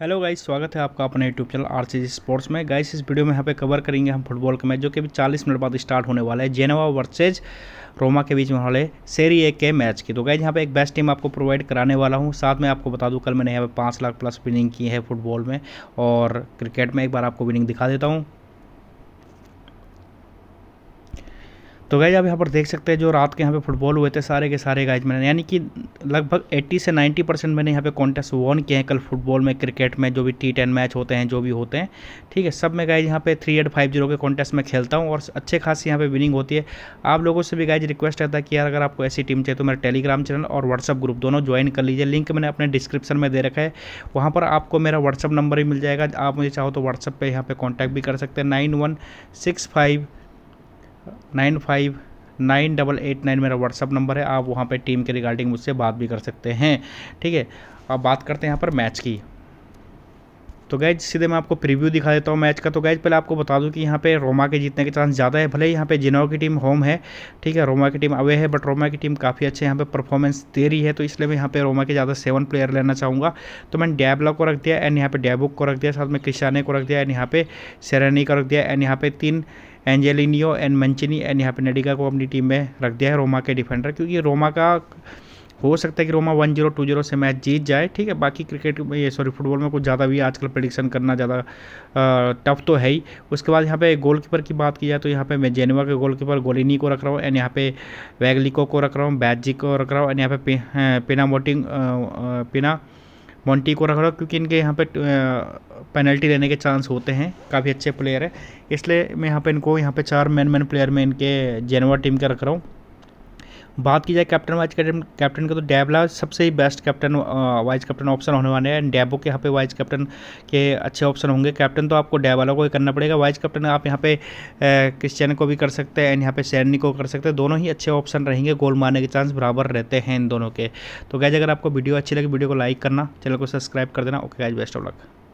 hello guys स्वागत है आपका अपने YouTube channel R C sports में गाइस इस वीडियो में यहाँ पे कवर करेंगे हम फुटबॉल का मैच जो कि अभी चालीस मिनट बाद स्टार्ट होने वाला है जेनेवा वर्सेज रोमा के बीच में वाले सेरी ए के मैच की तो गाइज यहाँ पे एक बेस्ट टीम आपको प्रोवाइड कराने वाला हूँ साथ में आपको बता दूँ कल मैंने यहाँ पे पाँच लाख प्लस विनिंग की है फुटबॉल में और क्रिकेट में एक बार आपको विनिंग दिखा देता हूँ तो गाइज आप यहाँ पर देख सकते हैं जो रात के यहाँ पे फुटबॉल हुए थे सारे के सारे गाइज मैंने यानी कि लगभग 80 से 90 परसेंट मैंने यहाँ पे कॉन्टेस्ट वन किए हैं कल फुटबॉल में क्रिकेट में जो भी टी टेन मैच होते हैं जो भी होते हैं ठीक है सब मैं गाइज यहाँ पे थ्री एट फाइव जीरो के कॉन्टेस्ट में खेलता हूँ और अच्छे खास यहाँ पर विनिंग होती है आप लोगों से भी गाइज रिक्वेस्ट रहता है कि यार अगर आपको ऐसी टीम चाहिए तो मेरा टेलीग्राम चैनल और व्हाट्सअप ग्रुप दोनों ज्वाइन कर लीजिए लिंक मैंने अपने डिस्क्रिप्शन में दे रखा है वहाँ पर आपको मेरा व्हाट्सअप नंबर ही मिल जाएगा आप मुझे चाहो तो व्हाट्सअप पर यहाँ पर कॉन्टैक्ट भी कर सकते हैं nine one six five nine five nine double eight nine मेरा व्हाट्सअप नंबर है आप वहाँ पे टीम के रिगार्डिंग मुझसे बात भी कर सकते हैं ठीक है अब बात करते हैं यहाँ पर मैच की तो गैज सीधे मैं आपको प्रीव्यू दिखा देता हूँ मैच का तो गैज पहले आपको बता दूँ कि यहाँ पे रोमा के जीतने के चांस ज़्यादा है भले ही यहाँ पे जिनाओ की टीम होम है ठीक है रोमा की टीम अवे है बट रोमा की टीम काफ़ी अच्छे यहाँ पे परफॉर्मेंस दे रही है तो इसलिए मैं यहाँ पे रोमा के ज़्यादा सेवन प्लेयर लेना चाहूँगा तो मैंने डैबला को रख दिया एंड यहाँ पर डैबुक को रख दिया साथ में क्रिशाने को रख दिया एंड यहाँ पे सेरानी को रख दिया एंड यहाँ पे तीन एंजेलिनियो एंड मंचनी एंड यहाँ पे नडिगा को अपनी टीम में रख दिया है रोमा के डिफेंडर क्योंकि रोमा का हो सकता है कि Roma one zero two zero से मैच जीत जाए ठीक है बाकी क्रिकेट में ये सॉरी फुटबॉल में कुछ ज़्यादा भी आजकल प्रडिक्शन करना ज़्यादा टफ तो है ही उसके बाद यहाँ पे गोलकीपर की बात की जाए तो यहाँ पे मैं जेनवा के गोलकीपर गोलिनी को रख रहा हूँ एंड यहाँ पे वैगलिको को रख रहा हूँ बैजी को रख रहा हूँ एंड यहाँ पे पिना मोटिंग पिना मॉन्टी को रख रहा हूँ क्योंकि इनके यहाँ पे पेनल्टी लेने के चांस होते हैं काफ़ी अच्छे प्लेयर है इसलिए मैं यहाँ पे इनको यहाँ पे चार मैन मैन प्लेयर में इनके जेनवा टीम का रख रहा हूँ बात की जाए कैप्टन वाइस कैप्टन कैप्टन का तो डैबला सबसे best captain vice captain option होने वाले हैं डैबो के यहाँ पे वाइस कैप्टन के अच्छे ऑप्शन होंगे कैप्टन तो आपको डैबला को ही करना पड़ेगा वाइस कैप्टन आप यहाँ पे क्रिश्चियन को भी कर सकते हैं एंड यहाँ पे सैनी को कर सकते हैं दोनों ही अच्छे ऑप्शन रहेंगे गोल मारने के चांस बराबर रहते हैं इन दोनों के तो गैज अगर आपको वीडियो अच्छी लगे वीडियो को लाइक करना चैनल को सब्सक्राइब कर देना okay guys best of luck